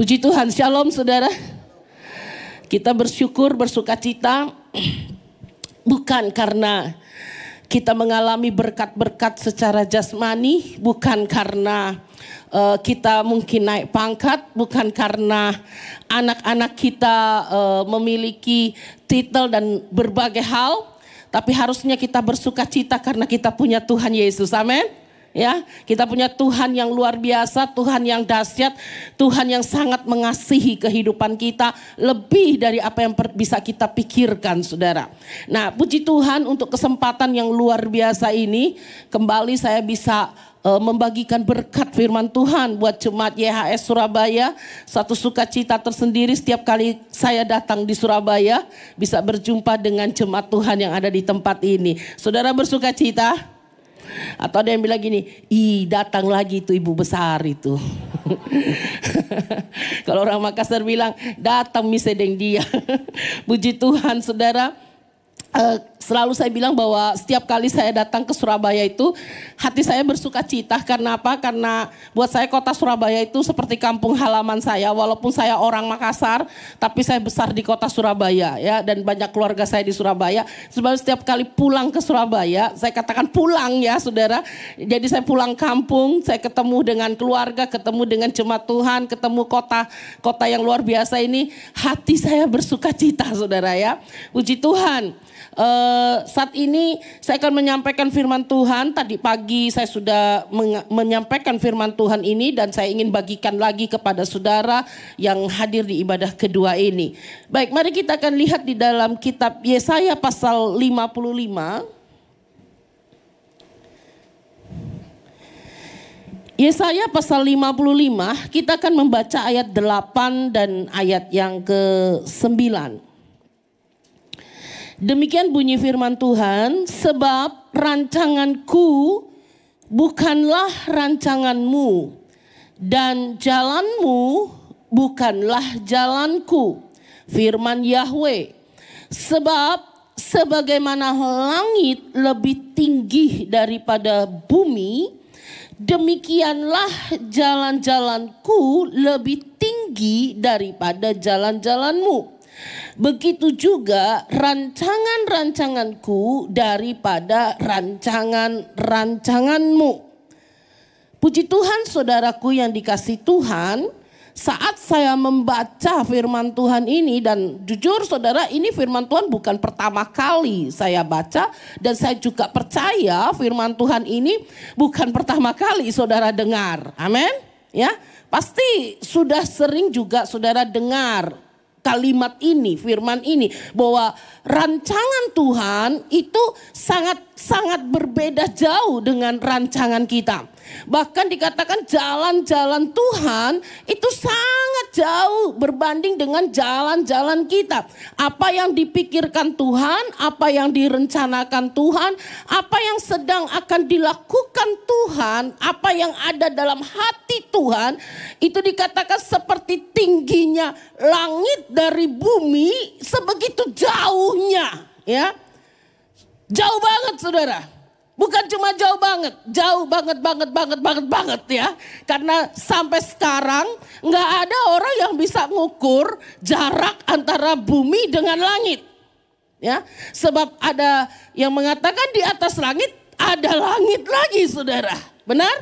Puji Tuhan, shalom saudara. Kita bersyukur, bersuka cita, bukan karena kita mengalami berkat-berkat secara jasmani, bukan karena uh, kita mungkin naik pangkat, bukan karena anak-anak kita uh, memiliki titel dan berbagai hal, tapi harusnya kita bersuka cita karena kita punya Tuhan Yesus. Amin ya. Kita punya Tuhan yang luar biasa, Tuhan yang dahsyat, Tuhan yang sangat mengasihi kehidupan kita lebih dari apa yang bisa kita pikirkan, Saudara. Nah, puji Tuhan untuk kesempatan yang luar biasa ini, kembali saya bisa eh, membagikan berkat firman Tuhan buat jemaat YHS Surabaya. Satu sukacita tersendiri setiap kali saya datang di Surabaya bisa berjumpa dengan jemaat Tuhan yang ada di tempat ini. Saudara bersukacita. Atau ada yang bilang gini, ih datang lagi itu ibu besar itu. Kalau orang Makassar bilang, datang misedeng dia. Puji Tuhan saudara Eh, selalu saya bilang bahwa setiap kali saya datang ke Surabaya itu hati saya bersuka cita karena apa? Karena buat saya kota Surabaya itu seperti kampung halaman saya. Walaupun saya orang Makassar, tapi saya besar di kota Surabaya ya dan banyak keluarga saya di Surabaya. Sebab setiap kali pulang ke Surabaya, saya katakan pulang ya saudara. Jadi saya pulang kampung, saya ketemu dengan keluarga, ketemu dengan jemaat Tuhan, ketemu kota kota yang luar biasa ini. Hati saya bersuka cita saudara ya. Puji Tuhan. Eh, saat ini saya akan menyampaikan firman Tuhan. Tadi pagi saya sudah menyampaikan firman Tuhan ini dan saya ingin bagikan lagi kepada saudara yang hadir di ibadah kedua ini. Baik, mari kita akan lihat di dalam kitab Yesaya pasal 55. Yesaya pasal 55 kita akan membaca ayat 8 dan ayat yang ke-9. Demikian bunyi firman Tuhan, sebab rancanganku bukanlah rancanganmu dan jalanmu bukanlah jalanku. Firman Yahweh. Sebab sebagaimana langit lebih tinggi daripada bumi, demikianlah jalan-jalanku lebih tinggi daripada jalan-jalanmu Begitu juga rancangan-rancanganku daripada rancangan-rancanganmu. Puji Tuhan saudaraku yang dikasih Tuhan, saat saya membaca firman Tuhan ini dan jujur saudara ini firman Tuhan bukan pertama kali saya baca dan saya juga percaya firman Tuhan ini bukan pertama kali saudara dengar. Amin. Ya, pasti sudah sering juga saudara dengar kalimat ini, firman ini bahwa rancangan Tuhan itu sangat sangat berbeda jauh dengan rancangan kita. Bahkan dikatakan jalan-jalan Tuhan itu sangat jauh berbanding dengan jalan-jalan kita. Apa yang dipikirkan Tuhan, apa yang direncanakan Tuhan, apa yang sedang akan dilakukan Tuhan, apa yang ada dalam hati Tuhan, itu dikatakan seperti tingginya langit dari bumi sebegitu jauhnya, ya. Jauh banget Saudara. Bukan cuma jauh banget, jauh banget, banget, banget, banget, banget ya. Karena sampai sekarang nggak ada orang yang bisa mengukur jarak antara bumi dengan langit. Ya, sebab ada yang mengatakan di atas langit ada langit lagi, saudara. Benar?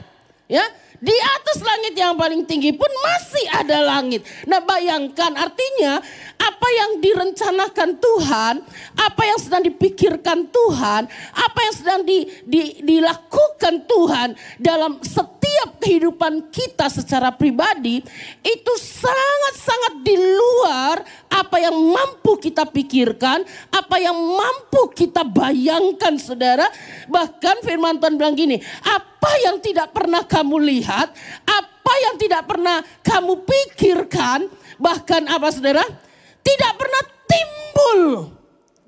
Ya, di atas langit yang paling tinggi pun masih ada langit. Nah bayangkan artinya apa yang direncanakan Tuhan, apa yang sedang dipikirkan Tuhan, apa yang sedang di, di, dilakukan Tuhan dalam setiap setiap kehidupan kita secara pribadi itu sangat-sangat di luar apa yang mampu kita pikirkan, apa yang mampu kita bayangkan saudara. Bahkan firman Tuhan bilang gini, apa yang tidak pernah kamu lihat, apa yang tidak pernah kamu pikirkan, bahkan apa saudara, tidak pernah timbul.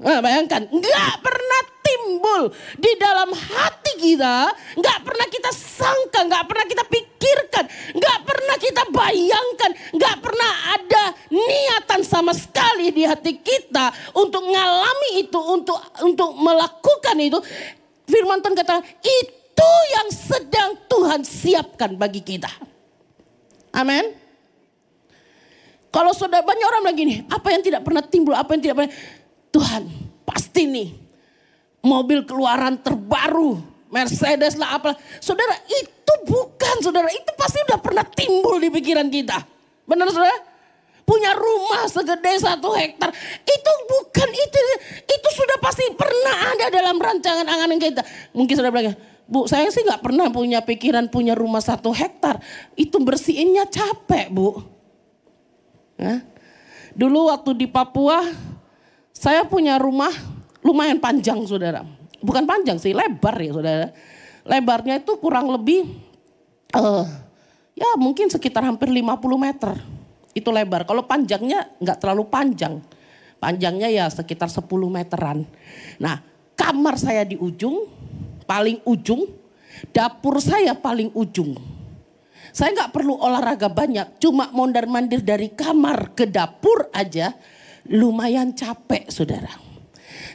Nah, bayangkan, nggak pernah timbul di dalam hati kita, nggak pernah kita sangka, nggak pernah kita pikirkan, nggak pernah kita bayangkan, nggak pernah ada niatan sama sekali di hati kita untuk ngalami itu, untuk untuk melakukan itu. Firman Tuhan kata, itu yang sedang Tuhan siapkan bagi kita. Amin. Kalau sudah banyak orang lagi nih, apa yang tidak pernah timbul, apa yang tidak pernah Tuhan pasti nih mobil keluaran terbaru, Mercedes lah apa. Saudara itu bukan saudara, itu pasti udah pernah timbul di pikiran kita. Benar saudara? Punya rumah segede satu hektar itu bukan itu itu sudah pasti pernah ada dalam rancangan angan kita. Mungkin saudara bilang, bu saya sih nggak pernah punya pikiran punya rumah satu hektar. Itu bersihinnya capek bu. Nah, dulu waktu di Papua saya punya rumah lumayan panjang saudara. Bukan panjang sih, lebar ya saudara. Lebarnya itu kurang lebih uh, ya mungkin sekitar hampir 50 meter. Itu lebar. Kalau panjangnya nggak terlalu panjang. Panjangnya ya sekitar 10 meteran. Nah kamar saya di ujung, paling ujung. Dapur saya paling ujung. Saya nggak perlu olahraga banyak, cuma mondar mandir dari kamar ke dapur aja lumayan capek saudara.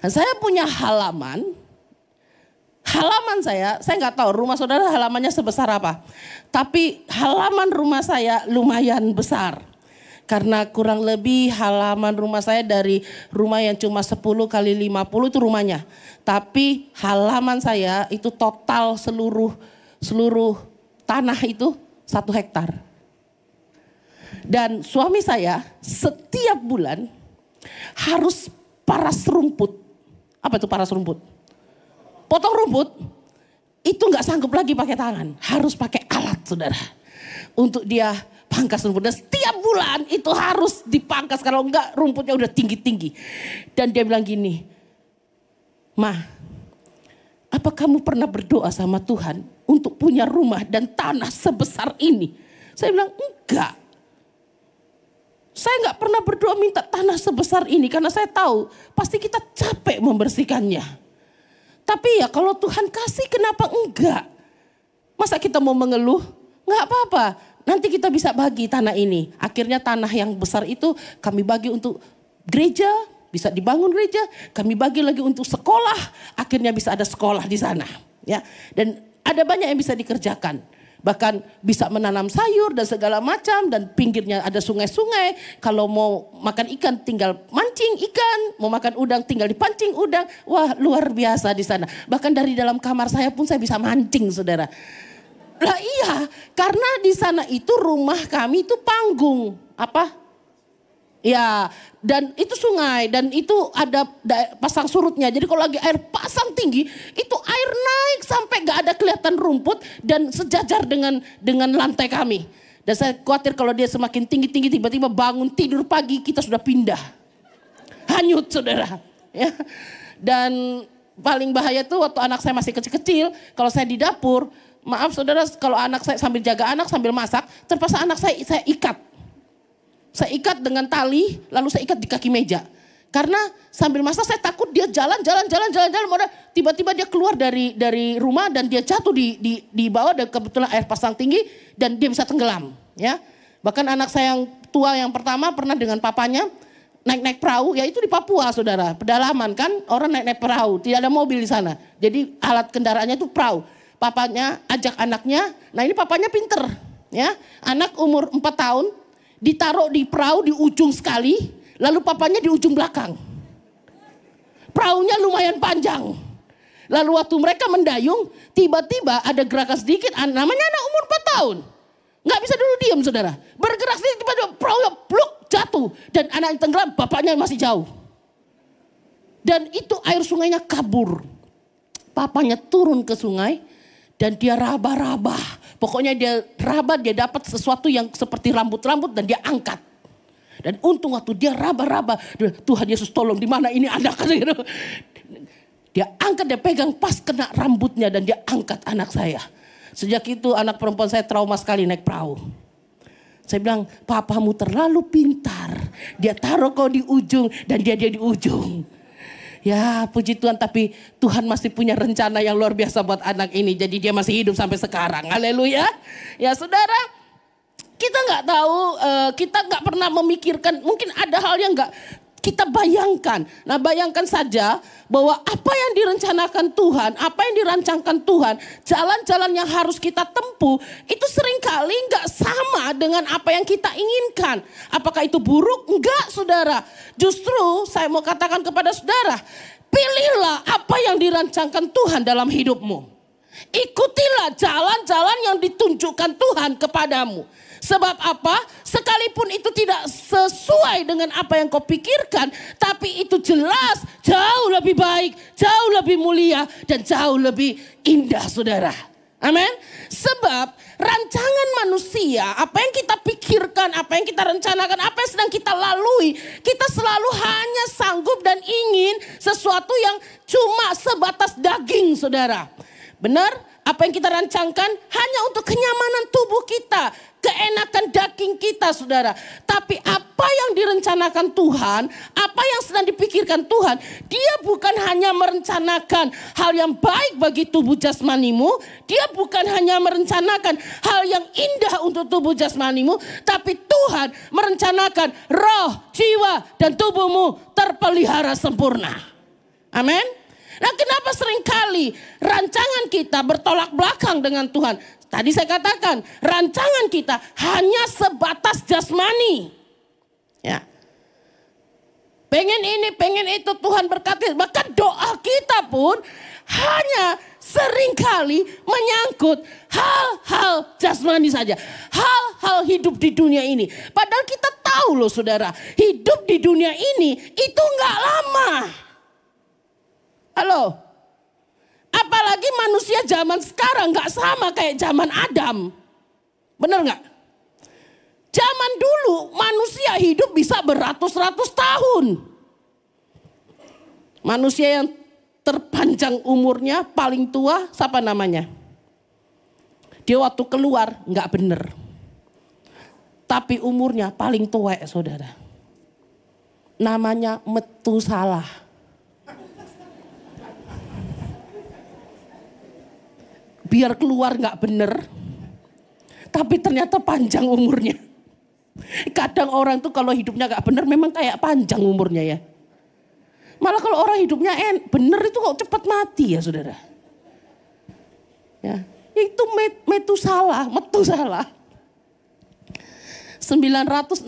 Nah, saya punya halaman, halaman saya, saya nggak tahu rumah saudara halamannya sebesar apa. Tapi halaman rumah saya lumayan besar. Karena kurang lebih halaman rumah saya dari rumah yang cuma 10 kali 50 itu rumahnya. Tapi halaman saya itu total seluruh seluruh tanah itu satu hektar. Dan suami saya setiap bulan harus paras rumput apa itu paras rumput? Potong rumput itu nggak sanggup lagi pakai tangan, harus pakai alat, saudara. Untuk dia pangkas rumput dan setiap bulan itu harus dipangkas kalau enggak rumputnya udah tinggi-tinggi. Dan dia bilang gini, "Ma, apa kamu pernah berdoa sama Tuhan untuk punya rumah dan tanah sebesar ini?" Saya bilang, "Enggak." Saya nggak pernah berdoa minta tanah sebesar ini karena saya tahu pasti kita capek membersihkannya. Tapi ya kalau Tuhan kasih kenapa enggak? Masa kita mau mengeluh? Nggak apa-apa. Nanti kita bisa bagi tanah ini. Akhirnya tanah yang besar itu kami bagi untuk gereja, bisa dibangun gereja, kami bagi lagi untuk sekolah, akhirnya bisa ada sekolah di sana, ya. Dan ada banyak yang bisa dikerjakan bahkan bisa menanam sayur dan segala macam dan pinggirnya ada sungai-sungai. Kalau mau makan ikan tinggal mancing ikan, mau makan udang tinggal dipancing udang. Wah, luar biasa di sana. Bahkan dari dalam kamar saya pun saya bisa mancing, Saudara. Lah iya, karena di sana itu rumah kami itu panggung apa? Ya, dan itu sungai dan itu ada pasang surutnya. Jadi kalau lagi air pasang tinggi, itu air naik sampai gak ada kelihatan rumput dan sejajar dengan dengan lantai kami. Dan saya khawatir kalau dia semakin tinggi-tinggi tiba-tiba bangun tidur pagi kita sudah pindah. Hanyut saudara. Ya. Dan paling bahaya itu waktu anak saya masih kecil-kecil, kalau saya di dapur, maaf saudara kalau anak saya sambil jaga anak sambil masak, terpaksa anak saya saya ikat saya ikat dengan tali, lalu saya ikat di kaki meja. Karena sambil masak saya takut dia jalan, jalan, jalan, jalan, jalan. Tiba-tiba dia keluar dari dari rumah dan dia jatuh di, di, di bawah dan kebetulan air pasang tinggi dan dia bisa tenggelam. Ya, Bahkan anak saya yang tua yang pertama pernah dengan papanya naik-naik perahu, ya itu di Papua saudara, pedalaman kan orang naik-naik perahu, tidak ada mobil di sana. Jadi alat kendaraannya itu perahu. Papanya ajak anaknya, nah ini papanya pinter ya. Anak umur 4 tahun ditaruh di perahu di ujung sekali, lalu papanya di ujung belakang. Perahunya lumayan panjang. Lalu waktu mereka mendayung, tiba-tiba ada gerakan sedikit, namanya anak umur 4 tahun. Nggak bisa dulu diam saudara. Bergerak sedikit, tiba-tiba perahu pluk jatuh. Dan anak yang tenggelam, bapaknya masih jauh. Dan itu air sungainya kabur. Papanya turun ke sungai, dan dia raba-raba Pokoknya dia rabat dia dapat sesuatu yang seperti rambut-rambut dan dia angkat. Dan untung waktu dia raba-raba, Tuhan Yesus tolong di mana ini anak gitu. Dia angkat, dia pegang pas kena rambutnya dan dia angkat anak saya. Sejak itu anak perempuan saya trauma sekali naik perahu. Saya bilang, papamu terlalu pintar. Dia taruh kau di ujung dan dia dia di ujung. Ya puji Tuhan tapi Tuhan masih punya rencana yang luar biasa buat anak ini. Jadi dia masih hidup sampai sekarang. Haleluya. Ya saudara kita nggak tahu, eh, kita nggak pernah memikirkan. Mungkin ada hal yang nggak kita bayangkan. Nah bayangkan saja bahwa apa yang direncanakan Tuhan, apa yang dirancangkan Tuhan, jalan-jalan yang harus kita tempuh itu seringkali nggak sama dengan apa yang kita inginkan. Apakah itu buruk? Enggak saudara. Justru saya mau katakan kepada saudara, pilihlah apa yang dirancangkan Tuhan dalam hidupmu. Ikutilah jalan-jalan yang ditunjukkan Tuhan kepadamu. Sebab apa? Sekalipun itu tidak sesuai dengan apa yang kau pikirkan, tapi itu jelas jauh lebih baik, jauh lebih mulia, dan jauh lebih indah, saudara. Amin. Sebab rancangan manusia, apa yang kita pikirkan, apa yang kita rencanakan, apa yang sedang kita lalui, kita selalu hanya sanggup dan ingin sesuatu yang cuma sebatas daging, saudara. Benar? Apa yang kita rancangkan hanya untuk kenyamanan tubuh kita, keenakan daging kita, saudara. Tapi apa yang direncanakan Tuhan, apa yang sedang dipikirkan Tuhan, Dia bukan hanya merencanakan hal yang baik bagi tubuh jasmanimu, Dia bukan hanya merencanakan hal yang indah untuk tubuh jasmanimu, tapi Tuhan merencanakan roh, jiwa, dan tubuhmu terpelihara sempurna. Amin. Nah kenapa seringkali rancangan kita bertolak belakang dengan Tuhan? Tadi saya katakan rancangan kita hanya sebatas jasmani. Ya. Pengen ini, pengen itu Tuhan berkati. Bahkan doa kita pun hanya seringkali menyangkut hal-hal jasmani saja. Hal-hal hidup di dunia ini. Padahal kita tahu loh saudara, hidup di dunia ini itu nggak lama. Halo? Apalagi manusia zaman sekarang nggak sama kayak zaman Adam. Bener nggak? Zaman dulu manusia hidup bisa beratus-ratus tahun. Manusia yang terpanjang umurnya paling tua siapa namanya? Dia waktu keluar nggak bener. Tapi umurnya paling tua ya saudara. Namanya Metusalah. biar keluar nggak bener, tapi ternyata panjang umurnya. Kadang orang tuh kalau hidupnya nggak bener memang kayak panjang umurnya ya. Malah kalau orang hidupnya en bener itu kok cepat mati ya saudara. Ya, itu met, metu salah, metu salah. 969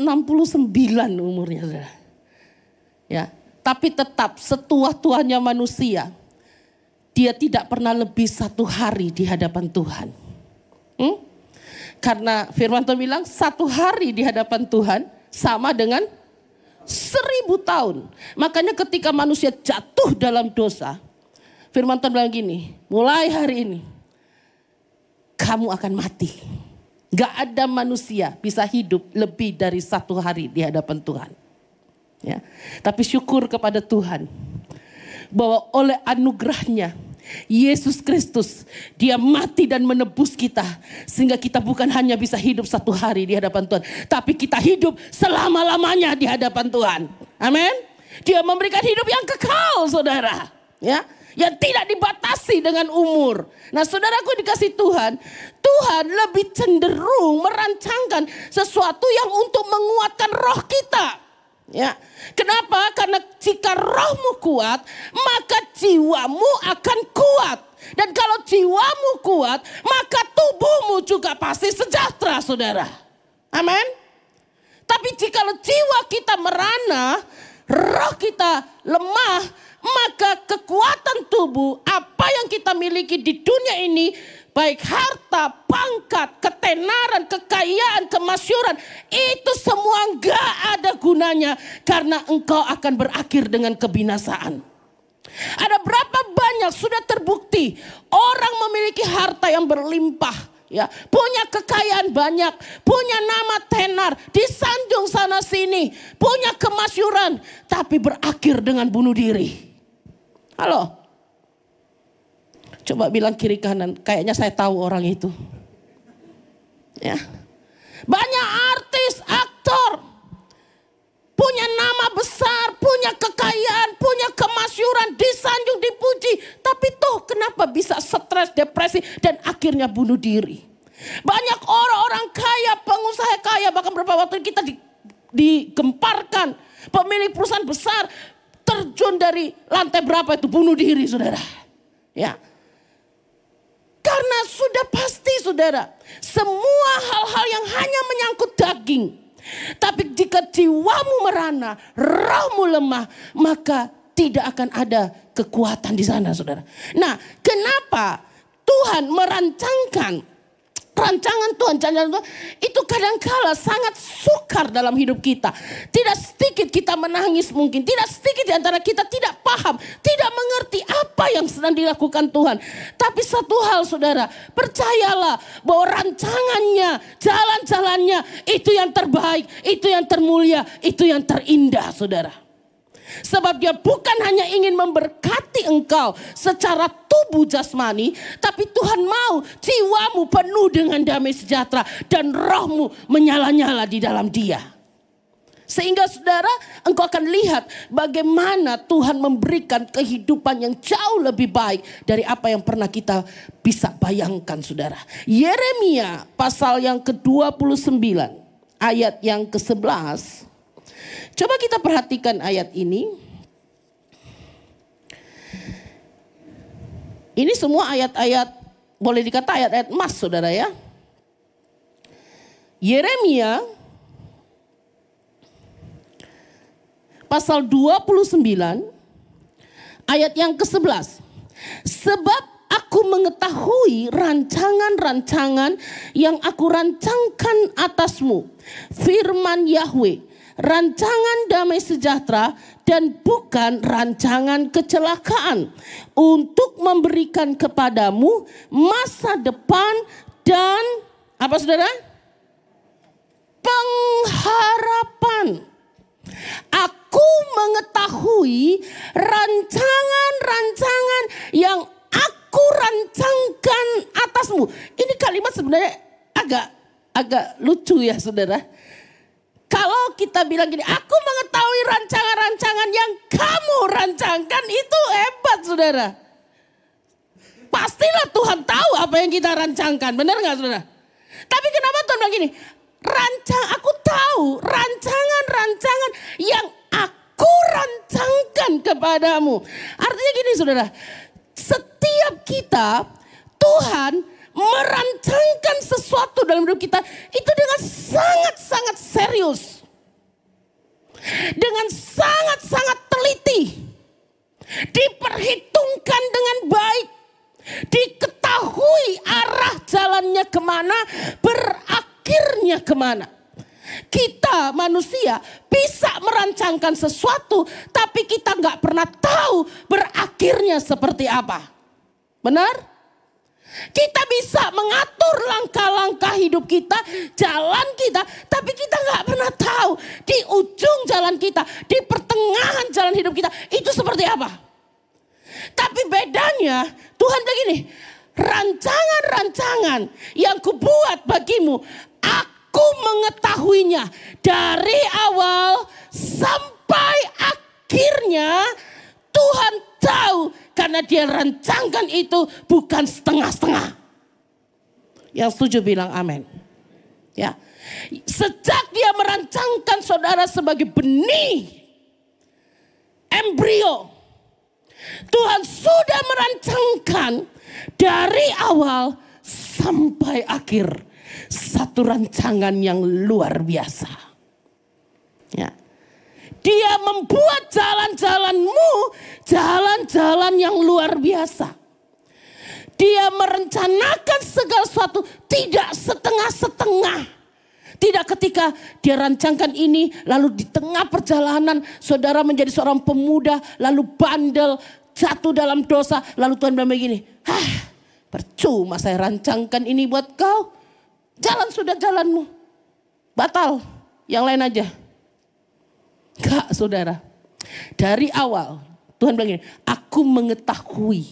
umurnya saudara. Ya, tapi tetap setua tuanya manusia dia tidak pernah lebih satu hari di hadapan Tuhan. Hmm? Karena firman Tuhan bilang satu hari di hadapan Tuhan sama dengan seribu tahun. Makanya ketika manusia jatuh dalam dosa, firman Tuhan bilang gini, mulai hari ini kamu akan mati. Gak ada manusia bisa hidup lebih dari satu hari di hadapan Tuhan. Ya. Tapi syukur kepada Tuhan bahwa oleh anugerahnya Yesus Kristus, dia mati dan menebus kita. Sehingga kita bukan hanya bisa hidup satu hari di hadapan Tuhan. Tapi kita hidup selama-lamanya di hadapan Tuhan. Amin. Dia memberikan hidup yang kekal saudara. Ya, yang tidak dibatasi dengan umur. Nah saudaraku dikasih Tuhan, Tuhan lebih cenderung merancangkan sesuatu yang untuk menguatkan roh kita Ya. Kenapa? Karena jika rohmu kuat, maka jiwamu akan kuat. Dan kalau jiwamu kuat, maka tubuhmu juga pasti sejahtera, saudara. Amin. Tapi jika jiwa kita merana, roh kita lemah, maka kekuatan tubuh, apa yang kita miliki di dunia ini baik harta, pangkat, ketenaran, kekayaan, kemasyuran, itu semua enggak ada gunanya karena engkau akan berakhir dengan kebinasaan. Ada berapa banyak sudah terbukti orang memiliki harta yang berlimpah, ya punya kekayaan banyak, punya nama tenar, disanjung sana sini, punya kemasyuran, tapi berakhir dengan bunuh diri. Halo, Coba bilang kiri kanan, kayaknya saya tahu orang itu. Ya. Banyak artis, aktor punya nama besar, punya kekayaan, punya kemasyuran, disanjung, dipuji, tapi toh kenapa bisa stres, depresi dan akhirnya bunuh diri? Banyak orang-orang kaya, pengusaha kaya, bahkan beberapa waktu kita digemparkan, pemilik perusahaan besar terjun dari lantai berapa itu bunuh diri, saudara. Ya, karena sudah pasti saudara, semua hal-hal yang hanya menyangkut daging. Tapi jika jiwamu merana, rohmu lemah, maka tidak akan ada kekuatan di sana saudara. Nah kenapa Tuhan merancangkan rancangan Tuhan, jalan Tuhan itu kadangkala sangat sukar dalam hidup kita. Tidak sedikit kita menangis mungkin, tidak sedikit di antara kita tidak paham, tidak mengerti apa yang sedang dilakukan Tuhan. Tapi satu hal saudara, percayalah bahwa rancangannya, jalan-jalannya itu yang terbaik, itu yang termulia, itu yang terindah saudara. Sebab dia bukan hanya ingin memberkati engkau secara tubuh jasmani, tapi Tuhan mau jiwamu penuh dengan damai sejahtera dan rohmu menyala-nyala di dalam dia. Sehingga saudara, engkau akan lihat bagaimana Tuhan memberikan kehidupan yang jauh lebih baik dari apa yang pernah kita bisa bayangkan saudara. Yeremia pasal yang ke-29 ayat yang ke-11 Coba kita perhatikan ayat ini. Ini semua ayat-ayat, boleh dikata ayat-ayat emas saudara ya. Yeremia pasal 29 ayat yang ke-11. Sebab aku mengetahui rancangan-rancangan yang aku rancangkan atasmu. Firman Yahweh rancangan damai sejahtera dan bukan rancangan kecelakaan untuk memberikan kepadamu masa depan dan apa saudara? Pengharapan. Aku mengetahui rancangan-rancangan yang aku rancangkan atasmu. Ini kalimat sebenarnya agak agak lucu ya saudara kita bilang gini, aku mengetahui rancangan-rancangan yang kamu rancangkan itu hebat saudara. Pastilah Tuhan tahu apa yang kita rancangkan, benar nggak saudara? Tapi kenapa Tuhan bilang gini, rancang aku tahu rancangan-rancangan yang aku rancangkan kepadamu. Artinya gini saudara, setiap kita Tuhan merancangkan sesuatu dalam hidup kita itu dengan sangat-sangat serius dengan sangat-sangat teliti, diperhitungkan dengan baik, diketahui arah jalannya kemana, berakhirnya kemana. Kita manusia bisa merancangkan sesuatu, tapi kita nggak pernah tahu berakhirnya seperti apa. Benar? Kita bisa mengatur langkah-langkah hidup kita, jalan kita, tapi kita nggak pernah tahu di ujung jalan kita, di pertengahan jalan hidup kita, itu seperti apa. Tapi bedanya Tuhan begini, rancangan-rancangan yang kubuat bagimu, aku mengetahuinya dari awal sampai akhirnya Tuhan tahu karena dia rancangkan itu bukan setengah-setengah. Yang setuju bilang amin. Ya. Sejak dia merancangkan saudara sebagai benih embrio. Tuhan sudah merancangkan dari awal sampai akhir satu rancangan yang luar biasa. Ya. Dia membuat jalan-jalanmu jalan-jalan yang luar biasa. Dia merencanakan segala sesuatu tidak setengah-setengah. Tidak ketika dia rancangkan ini lalu di tengah perjalanan saudara menjadi seorang pemuda lalu bandel jatuh dalam dosa lalu Tuhan bilang begini, "Hah, percuma saya rancangkan ini buat kau. Jalan sudah jalanmu. Batal, yang lain aja." Enggak saudara. Dari awal Tuhan bilang gini, aku mengetahui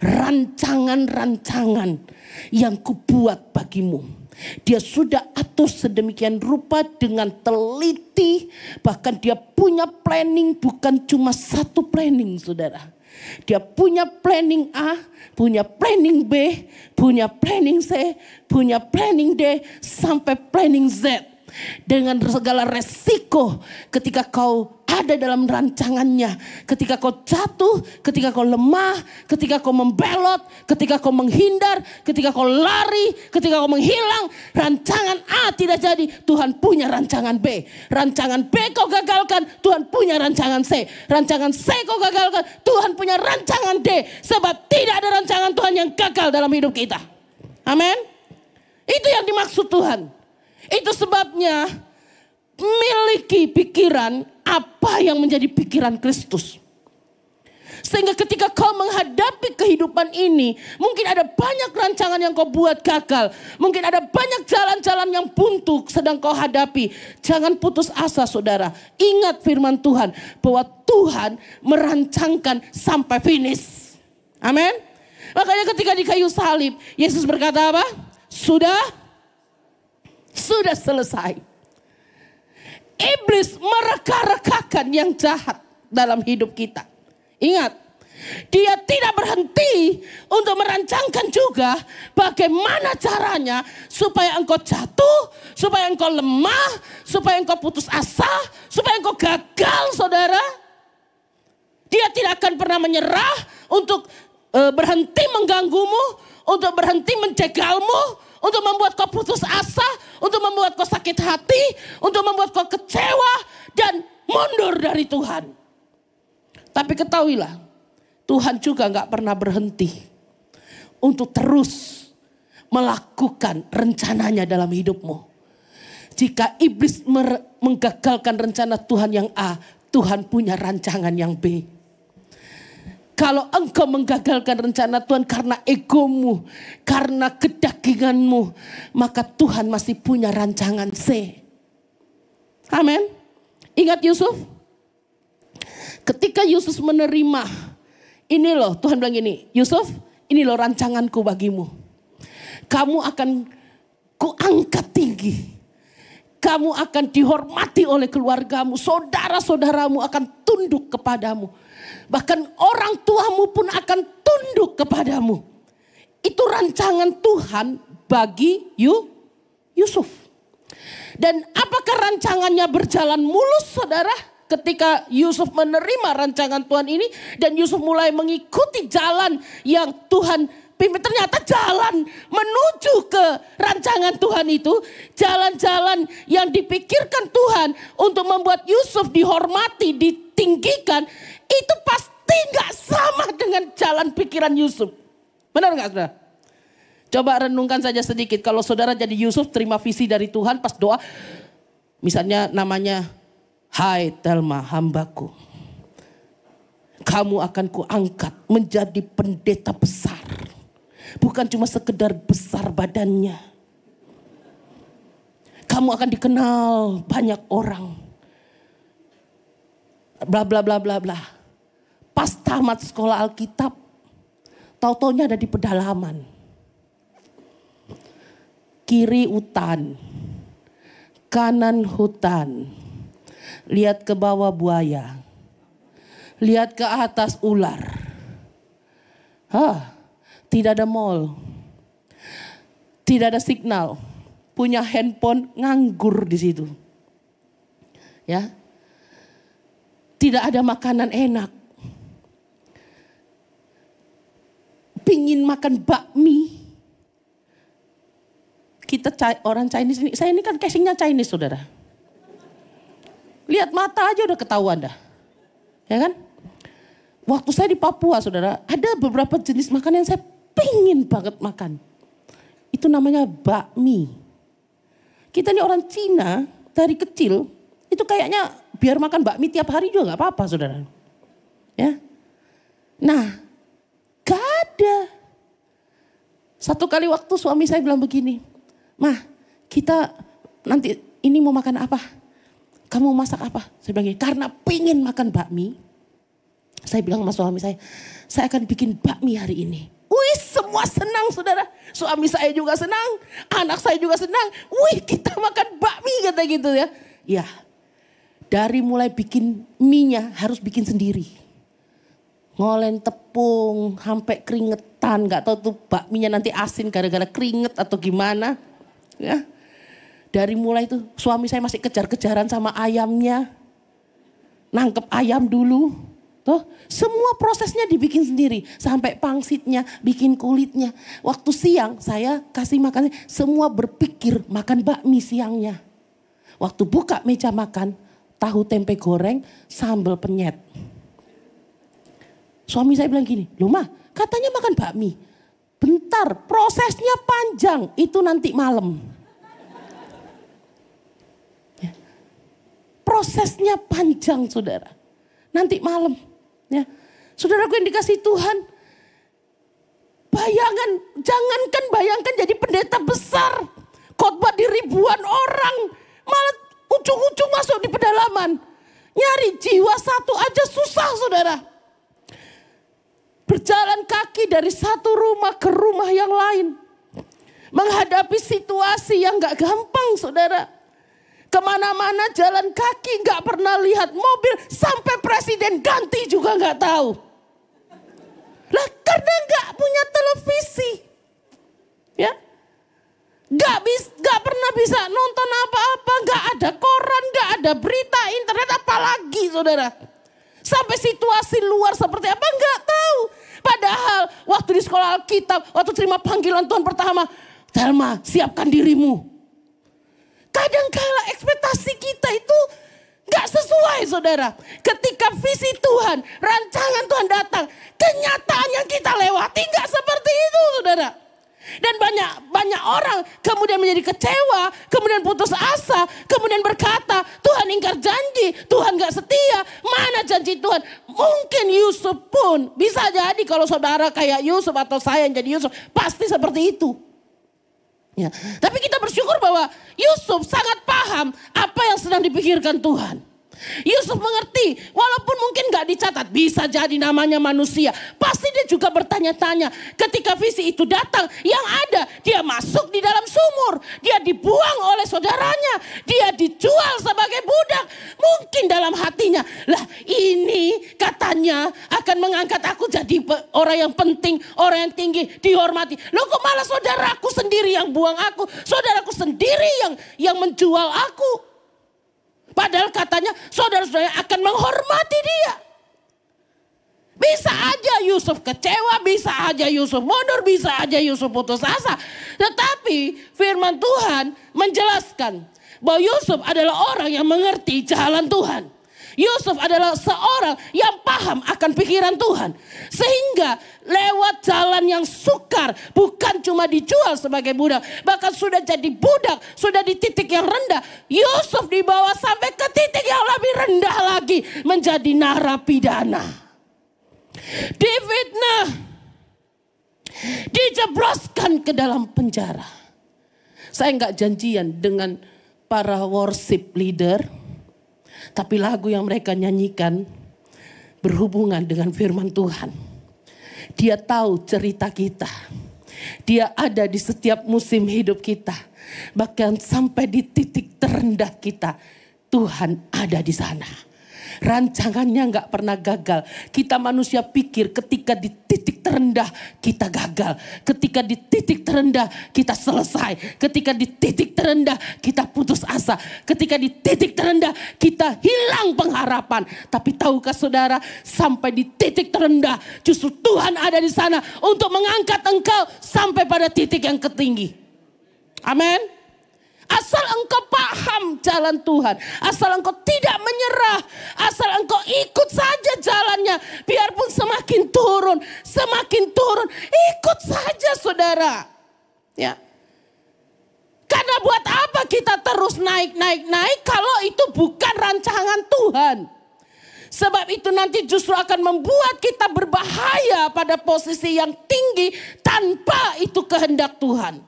rancangan-rancangan yang kubuat bagimu. Dia sudah atur sedemikian rupa dengan teliti. Bahkan dia punya planning bukan cuma satu planning saudara. Dia punya planning A, punya planning B, punya planning C, punya planning D, sampai planning Z dengan segala resiko ketika kau ada dalam rancangannya. Ketika kau jatuh, ketika kau lemah, ketika kau membelot, ketika kau menghindar, ketika kau lari, ketika kau menghilang, rancangan A tidak jadi, Tuhan punya rancangan B. Rancangan B kau gagalkan, Tuhan punya rancangan C. Rancangan C kau gagalkan, Tuhan punya rancangan D. Sebab tidak ada rancangan Tuhan yang gagal dalam hidup kita. Amin. Itu yang dimaksud Tuhan. Itu sebabnya miliki pikiran apa yang menjadi pikiran Kristus. Sehingga ketika kau menghadapi kehidupan ini, mungkin ada banyak rancangan yang kau buat gagal. Mungkin ada banyak jalan-jalan yang buntu sedang kau hadapi. Jangan putus asa saudara. Ingat firman Tuhan bahwa Tuhan merancangkan sampai finish. Amin. Makanya ketika di kayu salib, Yesus berkata apa? Sudah sudah selesai. Iblis mereka-rekakan yang jahat dalam hidup kita. Ingat, dia tidak berhenti untuk merancangkan juga bagaimana caranya supaya engkau jatuh, supaya engkau lemah, supaya engkau putus asa, supaya engkau gagal, saudara. Dia tidak akan pernah menyerah untuk eh, berhenti mengganggumu, untuk berhenti mencegalmu, untuk membuat kau putus asa, untuk membuat kau sakit hati, untuk membuat kau kecewa dan mundur dari Tuhan. Tapi ketahuilah, Tuhan juga nggak pernah berhenti untuk terus melakukan rencananya dalam hidupmu. Jika iblis menggagalkan rencana Tuhan yang A, Tuhan punya rancangan yang B. Kalau engkau menggagalkan rencana Tuhan karena egomu, karena kedaginganmu, maka Tuhan masih punya rancangan C. Amin. Ingat Yusuf? Ketika Yusuf menerima, ini loh Tuhan bilang ini, Yusuf ini loh rancanganku bagimu. Kamu akan kuangkat tinggi. Kamu akan dihormati oleh keluargamu, saudara-saudaramu akan tunduk kepadamu. Bahkan orang tuamu pun akan tunduk kepadamu. Itu rancangan Tuhan bagi Yusuf. Dan apakah rancangannya berjalan mulus saudara? Ketika Yusuf menerima rancangan Tuhan ini dan Yusuf mulai mengikuti jalan yang Tuhan pimpin. Ternyata jalan menuju ke rancangan Tuhan itu, jalan-jalan yang dipikirkan Tuhan untuk membuat Yusuf dihormati, ditinggikan, itu pasti nggak sama dengan jalan pikiran Yusuf. Benar nggak saudara? Coba renungkan saja sedikit. Kalau saudara jadi Yusuf terima visi dari Tuhan pas doa. Misalnya namanya Hai Telma hambaku. Kamu akan kuangkat menjadi pendeta besar. Bukan cuma sekedar besar badannya. Kamu akan dikenal banyak orang. Bla bla bla bla bla. Pas tamat sekolah Alkitab, tautonya ada di pedalaman. Kiri hutan, kanan hutan. Lihat ke bawah buaya. Lihat ke atas ular. Hah, tidak ada mall. Tidak ada signal. Punya handphone nganggur di situ. Ya. Tidak ada makanan enak makan bakmi. Kita orang Chinese ini, saya ini kan casingnya Chinese saudara. Lihat mata aja udah ketahuan dah. Ya kan? Waktu saya di Papua saudara, ada beberapa jenis makanan yang saya pingin banget makan. Itu namanya bakmi. Kita ini orang Cina dari kecil, itu kayaknya biar makan bakmi tiap hari juga gak apa-apa saudara. Ya, Nah, gak ada. Satu kali waktu suami saya bilang begini, Mah, kita nanti ini mau makan apa? Kamu masak apa? Saya bilang, karena pengen makan bakmi. Saya bilang sama suami saya, saya akan bikin bakmi hari ini. Wih, semua senang saudara. Suami saya juga senang, anak saya juga senang. Wih, kita makan bakmi kata gitu ya. Ya, dari mulai bikin minyak harus bikin sendiri. Ngolen tepung, sampai keringet ketan, nggak tahu tuh bakminya nanti asin gara-gara keringet atau gimana. Ya. Dari mulai itu suami saya masih kejar-kejaran sama ayamnya. Nangkep ayam dulu. Tuh, semua prosesnya dibikin sendiri. Sampai pangsitnya, bikin kulitnya. Waktu siang saya kasih makan, semua berpikir makan bakmi siangnya. Waktu buka meja makan, tahu tempe goreng, sambal penyet. Suami saya bilang gini, lumah mah Katanya makan bakmi. Bentar, prosesnya panjang. Itu nanti malam. Ya. Prosesnya panjang, saudara. Nanti malam. Ya. Saudaraku yang dikasih Tuhan, bayangan, jangankan bayangkan jadi pendeta besar. Khotbah di ribuan orang, malah ujung-ujung masuk di pedalaman. Nyari jiwa satu aja susah saudara berjalan kaki dari satu rumah ke rumah yang lain. Menghadapi situasi yang gak gampang saudara. Kemana-mana jalan kaki gak pernah lihat mobil sampai presiden ganti juga gak tahu. Lah karena gak punya televisi. Ya, Gak, bis, gak pernah bisa nonton apa-apa, gak ada koran, gak ada berita internet apalagi saudara. Sampai situasi luar seperti apa nggak tahu. Padahal waktu di sekolah Alkitab, waktu terima panggilan Tuhan pertama, Thelma siapkan dirimu. Kadangkala ekspektasi kita itu Gak sesuai saudara. Ketika visi Tuhan, rancangan Tuhan datang. Kenyataan yang kita lewati gak seperti itu saudara. Dan banyak banyak orang kemudian menjadi kecewa, kemudian putus asa, kemudian berkata, Tuhan ingkar janji, Tuhan gak setia, mana janji Tuhan? Mungkin Yusuf pun bisa jadi kalau saudara kayak Yusuf atau saya yang jadi Yusuf, pasti seperti itu. Ya. Tapi kita bersyukur bahwa Yusuf sangat paham apa yang sedang dipikirkan Tuhan. Yusuf mengerti, walaupun mungkin gak dicatat, bisa jadi namanya manusia. Pasti dia juga bertanya-tanya. Ketika visi itu datang, yang ada dia masuk di dalam sumur. Dia dibuang oleh saudaranya. Dia dijual sebagai budak. Mungkin dalam hatinya, lah ini katanya akan mengangkat aku jadi orang yang penting, orang yang tinggi, dihormati. Loh kok malah saudaraku sendiri yang buang aku. Saudaraku sendiri yang yang menjual aku. Padahal katanya saudara-saudara akan menghormati dia. Bisa aja Yusuf kecewa, bisa aja Yusuf mundur, bisa aja Yusuf putus asa. Tetapi firman Tuhan menjelaskan bahwa Yusuf adalah orang yang mengerti jalan Tuhan. Yusuf adalah seorang yang paham akan pikiran Tuhan. Sehingga lewat jalan yang sukar bukan cuma dijual sebagai budak. Bahkan sudah jadi budak, sudah di titik yang rendah. Yusuf dibawa sampai ke titik yang lebih rendah lagi. Menjadi narapidana. David nah Dijebloskan ke dalam penjara. Saya nggak janjian dengan para worship leader tapi lagu yang mereka nyanyikan berhubungan dengan firman Tuhan. Dia tahu cerita kita. Dia ada di setiap musim hidup kita. Bahkan sampai di titik terendah kita. Tuhan ada di sana. Rancangannya nggak pernah gagal. Kita manusia pikir ketika di titik terendah kita gagal. Ketika di titik terendah kita selesai. Ketika di titik terendah kita putus asa. Ketika di titik terendah kita hilang pengharapan. Tapi tahukah saudara sampai di titik terendah justru Tuhan ada di sana untuk mengangkat engkau sampai pada titik yang ketinggi. Amin. Asal engkau paham jalan Tuhan. Asal engkau tidak menyerah. Asal engkau ikut saja jalannya. Biarpun semakin turun, semakin turun. Ikut saja saudara. Ya. Karena buat apa kita terus naik, naik, naik kalau itu bukan rancangan Tuhan. Sebab itu nanti justru akan membuat kita berbahaya pada posisi yang tinggi tanpa itu kehendak Tuhan.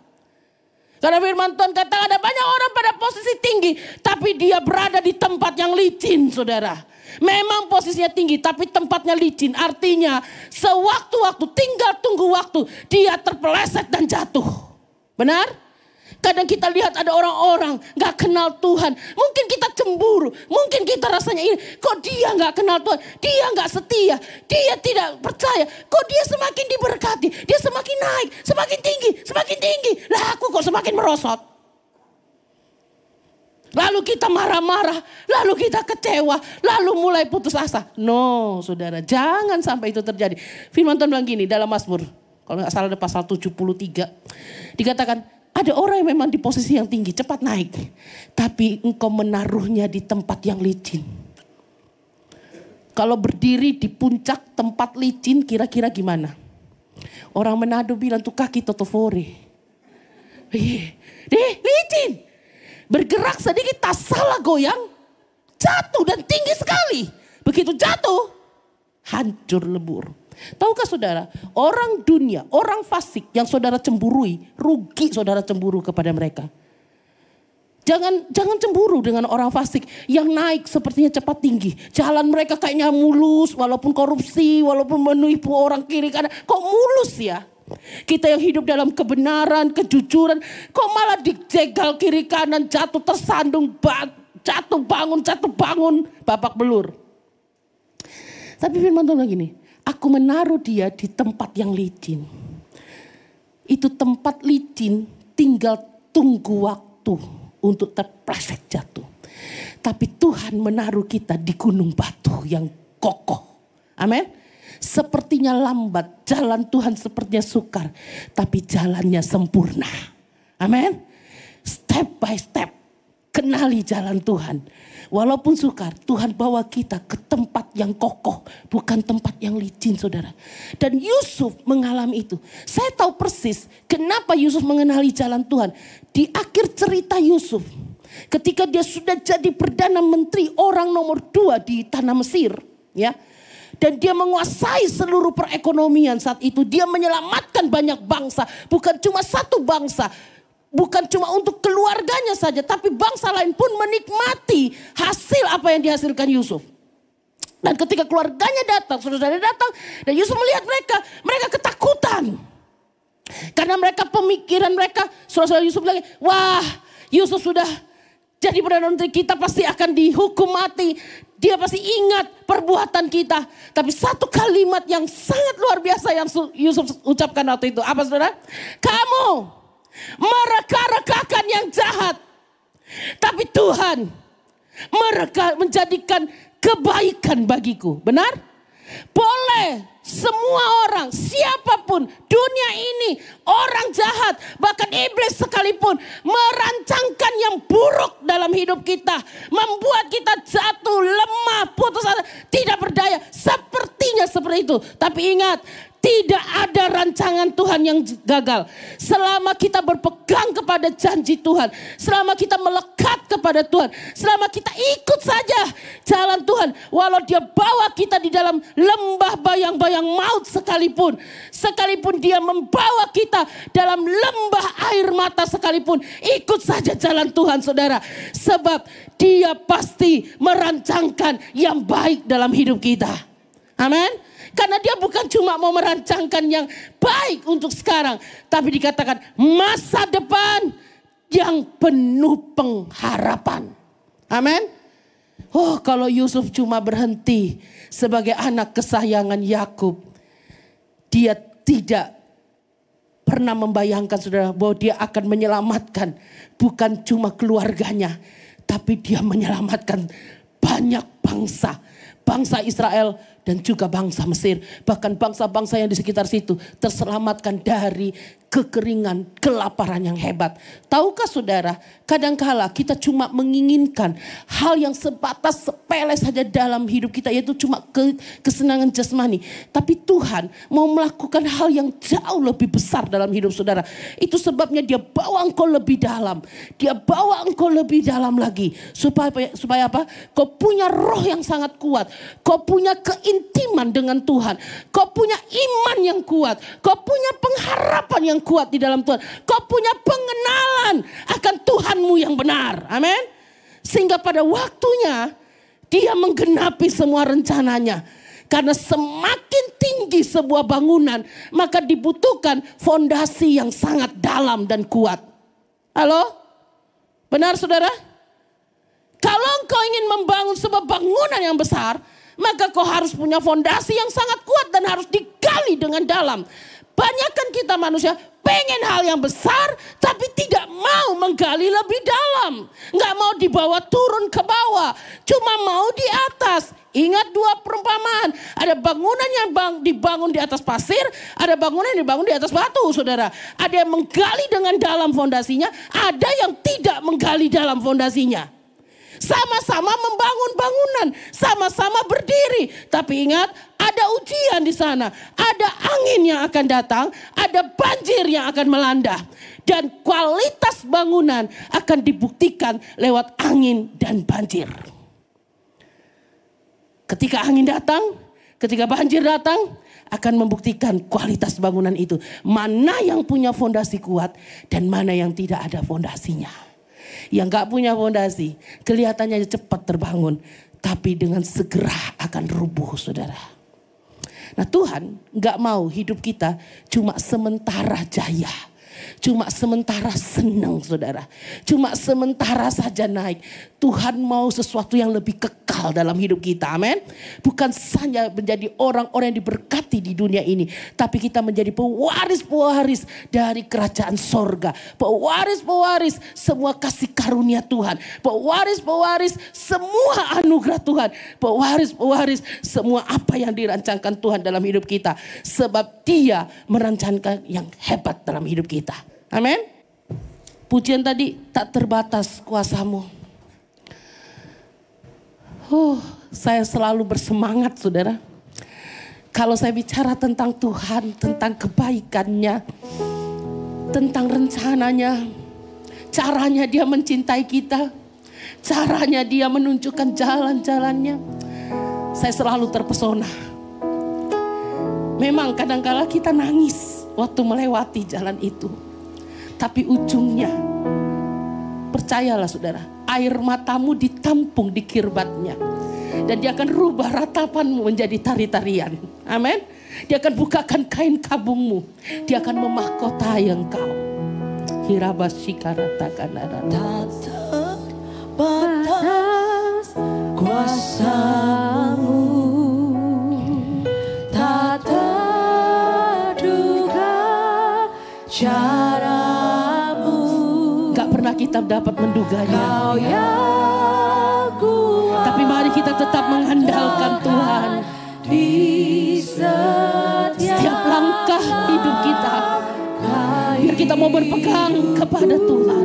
Karena firman Tuhan kata ada banyak orang pada posisi tinggi. Tapi dia berada di tempat yang licin saudara. Memang posisinya tinggi tapi tempatnya licin. Artinya sewaktu-waktu tinggal tunggu waktu dia terpeleset dan jatuh. Benar? Kadang kita lihat ada orang-orang gak kenal Tuhan. Mungkin kita cemburu, mungkin kita rasanya ini. Kok dia gak kenal Tuhan? Dia gak setia, dia tidak percaya. Kok dia semakin diberkati, dia semakin naik, semakin tinggi, semakin tinggi. Lah aku kok semakin merosot. Lalu kita marah-marah, lalu kita kecewa, lalu mulai putus asa. No, saudara, jangan sampai itu terjadi. Firman Tuhan bilang gini dalam Mazmur, kalau nggak salah ada pasal 73. Dikatakan, ada orang yang memang di posisi yang tinggi, cepat naik. Tapi engkau menaruhnya di tempat yang licin. Kalau berdiri di puncak tempat licin kira-kira gimana? Orang menadu bilang tuh kaki totofore. Iya. Deh, licin. Bergerak sedikit tak salah goyang. Jatuh dan tinggi sekali. Begitu jatuh, hancur lebur. Tahukah saudara, orang dunia, orang fasik yang saudara cemburui, rugi saudara cemburu kepada mereka. Jangan jangan cemburu dengan orang fasik yang naik sepertinya cepat tinggi. Jalan mereka kayaknya mulus walaupun korupsi, walaupun menipu orang kiri kanan. Kok mulus ya? Kita yang hidup dalam kebenaran, kejujuran, kok malah dijegal kiri kanan, jatuh tersandung, jatuh bangun, jatuh bangun, bapak belur. Tapi firman Tuhan begini, Aku menaruh dia di tempat yang licin. Itu tempat licin tinggal tunggu waktu untuk terpleset jatuh. Tapi Tuhan menaruh kita di gunung batu yang kokoh. Amin. Sepertinya lambat, jalan Tuhan sepertinya sukar, tapi jalannya sempurna. Amin. Step by step Kenali jalan Tuhan. Walaupun sukar, Tuhan bawa kita ke tempat yang kokoh, bukan tempat yang licin, saudara. Dan Yusuf mengalami itu. Saya tahu persis kenapa Yusuf mengenali jalan Tuhan. Di akhir cerita Yusuf, ketika dia sudah jadi perdana menteri orang nomor dua di tanah Mesir, ya, dan dia menguasai seluruh perekonomian saat itu. Dia menyelamatkan banyak bangsa, bukan cuma satu bangsa, bukan cuma untuk keluarganya saja, tapi bangsa lain pun menikmati hasil apa yang dihasilkan Yusuf. Dan ketika keluarganya datang, saudara datang, dan Yusuf melihat mereka, mereka ketakutan. Karena mereka pemikiran mereka, saudara Yusuf bilang, wah Yusuf sudah jadi Perdana Menteri kita pasti akan dihukum mati. Dia pasti ingat perbuatan kita. Tapi satu kalimat yang sangat luar biasa yang Yusuf ucapkan waktu itu. Apa saudara? Kamu mereka-rekakan yang jahat. Tapi Tuhan mereka menjadikan kebaikan bagiku. Benar? Boleh semua orang, siapapun, dunia ini, orang jahat, bahkan iblis sekalipun, merancangkan yang buruk dalam hidup kita, membuat kita jatuh, lemah, putus asa, tidak berdaya. Sepertinya seperti itu, tapi ingat, tidak ada rancangan Tuhan yang gagal. Selama kita berpegang kepada janji Tuhan, selama kita melekat kepada Tuhan, selama kita ikut saja jalan Tuhan, walau dia bawa kita di dalam lembah bayang-bayang maut sekalipun, sekalipun dia membawa kita dalam lembah air mata sekalipun, ikut saja jalan Tuhan, Saudara, sebab dia pasti merancangkan yang baik dalam hidup kita. Amin. Karena dia bukan cuma mau merancangkan yang baik untuk sekarang. Tapi dikatakan masa depan yang penuh pengharapan. Amin. Oh, kalau Yusuf cuma berhenti sebagai anak kesayangan Yakub, dia tidak pernah membayangkan saudara bahwa dia akan menyelamatkan bukan cuma keluarganya, tapi dia menyelamatkan banyak bangsa. Bangsa Israel dan juga bangsa Mesir. Bahkan bangsa-bangsa yang di sekitar situ terselamatkan dari kekeringan, kelaparan yang hebat. Tahukah saudara, kadangkala kita cuma menginginkan hal yang sebatas sepele saja dalam hidup kita, yaitu cuma ke, kesenangan jasmani. Tapi Tuhan mau melakukan hal yang jauh lebih besar dalam hidup saudara. Itu sebabnya dia bawa engkau lebih dalam. Dia bawa engkau lebih dalam lagi. Supaya, supaya apa? Kau punya roh yang sangat kuat. Kau punya keinginan keintiman dengan Tuhan. Kau punya iman yang kuat. Kau punya pengharapan yang kuat di dalam Tuhan. Kau punya pengenalan akan Tuhanmu yang benar. Amin. Sehingga pada waktunya dia menggenapi semua rencananya. Karena semakin tinggi sebuah bangunan, maka dibutuhkan fondasi yang sangat dalam dan kuat. Halo? Benar saudara? Kalau engkau ingin membangun sebuah bangunan yang besar, maka kau harus punya fondasi yang sangat kuat dan harus digali dengan dalam. Banyakkan kita manusia pengen hal yang besar tapi tidak mau menggali lebih dalam. Nggak mau dibawa turun ke bawah, cuma mau di atas. Ingat dua perumpamaan, ada bangunan yang bang, dibangun di atas pasir, ada bangunan yang dibangun di atas batu saudara. Ada yang menggali dengan dalam fondasinya, ada yang tidak menggali dalam fondasinya. Sama-sama membangun bangunan, sama-sama berdiri. Tapi ingat, ada ujian di sana, ada angin yang akan datang, ada banjir yang akan melanda, dan kualitas bangunan akan dibuktikan lewat angin dan banjir. Ketika angin datang, ketika banjir datang, akan membuktikan kualitas bangunan itu, mana yang punya fondasi kuat dan mana yang tidak ada fondasinya yang gak punya fondasi, kelihatannya cepat terbangun, tapi dengan segera akan rubuh saudara. Nah Tuhan gak mau hidup kita cuma sementara jaya Cuma sementara senang saudara. Cuma sementara saja naik. Tuhan mau sesuatu yang lebih kekal dalam hidup kita. Amin. Bukan hanya menjadi orang-orang yang diberkati di dunia ini. Tapi kita menjadi pewaris-pewaris dari kerajaan sorga. Pewaris-pewaris semua kasih karunia Tuhan. Pewaris-pewaris semua anugerah Tuhan. Pewaris-pewaris semua apa yang dirancangkan Tuhan dalam hidup kita. Sebab dia merancangkan yang hebat dalam hidup kita. Amin. Pujian tadi tak terbatas kuasamu. Huh, oh, saya selalu bersemangat saudara. Kalau saya bicara tentang Tuhan, tentang kebaikannya, tentang rencananya, caranya dia mencintai kita, caranya dia menunjukkan jalan-jalannya, saya selalu terpesona. Memang kadangkala -kadang kita nangis waktu melewati jalan itu. Tapi ujungnya, percayalah saudara, air matamu ditampung di kirbatnya. Dan dia akan rubah ratapanmu menjadi tari-tarian. Amin. Dia akan bukakan kain kabungmu. Dia akan memahkotai engkau. Hirabasikaratakan Tak terbatas kuasamu. Alkitab dapat menduganya. Kau Tapi mari kita tetap mengandalkan Tuhan. Di setiap langkah hidup kita. Biar kita mau berpegang kepada Tuhan.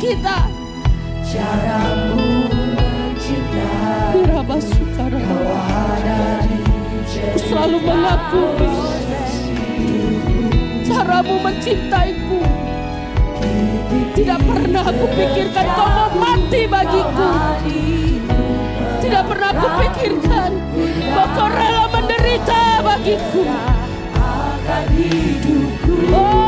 kita caramu mencintai kau ada di aku selalu mengakui caramu mencintaiku tidak pernah aku pikirkan kau mau mati bagiku tidak pernah aku pikirkan bahwa kau rela menderita bagiku Akan oh